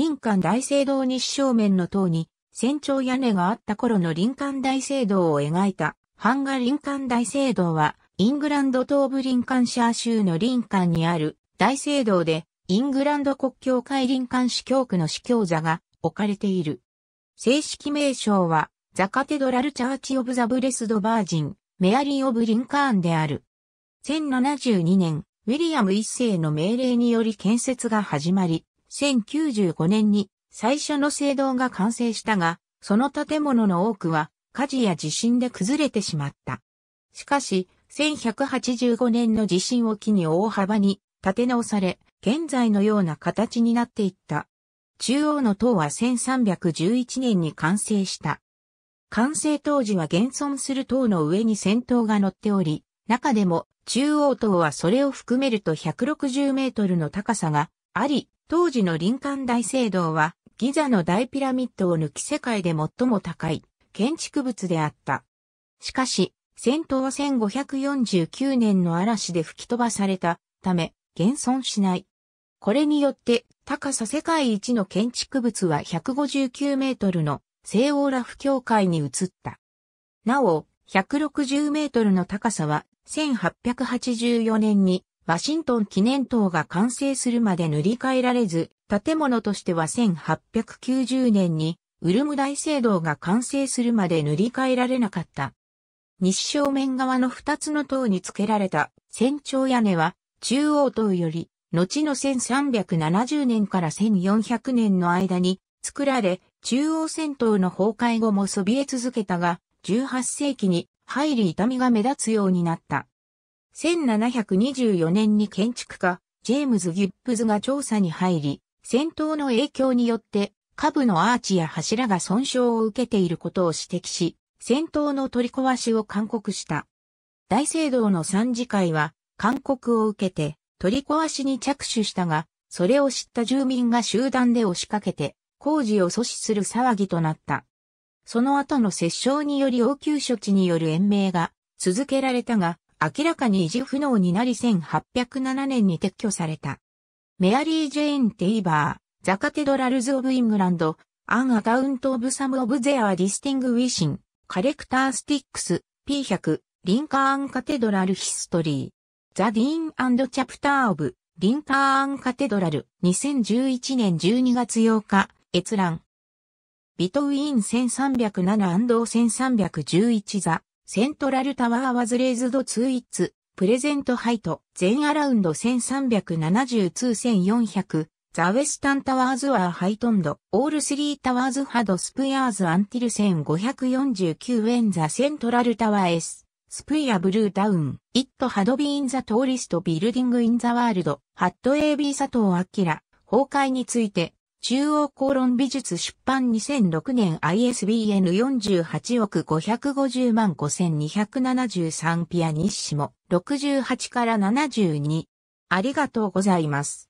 林間大聖堂西正面の塔に、船長屋根があった頃の林間大聖堂を描いた、版画林間大聖堂は、イングランド東部リンカンシャー州のリンカンにある大聖堂で、イングランド国教会リンカン司教区の司教座が置かれている。正式名称は、ザカテドラルチャーチ・オブ・ザ・ブレスド・バージン、メアリー・オブ・リンカーンである。1072年、ウィリアム一世の命令により建設が始まり、1095年に最初の聖堂が完成したが、その建物の多くは火事や地震で崩れてしまった。しかし、1185年の地震を機に大幅に建て直され、現在のような形になっていった。中央の塔は1311年に完成した。完成当時は現存する塔の上に戦闘が乗っており、中でも中央塔はそれを含めると160メートルの高さがあり、当時の林間大聖堂は、ギザの大ピラミッドを抜き世界で最も高い建築物であった。しかし、戦闘は1549年の嵐で吹き飛ばされたため、現存しない。これによって、高さ世界一の建築物は159メートルの西欧ラフ教会に移った。なお、160メートルの高さは1884年にワシントン記念塔が完成するまで塗り替えられず、建物としては1890年にウルム大聖堂が完成するまで塗り替えられなかった。西正面側の二つの塔に付けられた船長屋根は中央塔より後の1370年から1400年の間に作られ中央戦闘の崩壊後もそびえ続けたが18世紀に入り痛みが目立つようになった。1724年に建築家、ジェームズ・ギップズが調査に入り、戦闘の影響によって下部のアーチや柱が損傷を受けていることを指摘し、戦闘の取り壊しを勧告した。大聖堂の参事会は、勧告を受けて、取り壊しに着手したが、それを知った住民が集団で押しかけて、工事を阻止する騒ぎとなった。その後の折衝により応急処置による延命が続けられたが、明らかに維持不能になり1807年に撤去された。メアリー・ジェーン・テイバー、ザ・カテドラルズ・オブ・イングランド、アン・アカウント・オブ・サム・オブ・ゼア・ディスティング・ウィシン、カレクター・スティックス、P100、リンカーン・カテドラル・ヒストリー、ザ・ディーン・アンド・チャプター・オブ、リンカーン・カテドラル、2011年12月8日、閲覧。ビトウィーン 1307&1311 ザ、セントラルタワーワズレーズドツーイッツ、プレゼントハイト、全アラウンド1372-1400、ザ・ウェスタンタワーズはハイトンド、オールスリータワーズハドスプイヤーズアンティル1549ウェンザ・セントラルタワー S。スプイーブルーダウン、イットハドビーンザトーリストビルディングインザワールド、ハット AB 佐藤明、崩壊について、中央公論美術出版2006年 ISBN 48億550万5273ピアニッシモ68から72。ありがとうございます。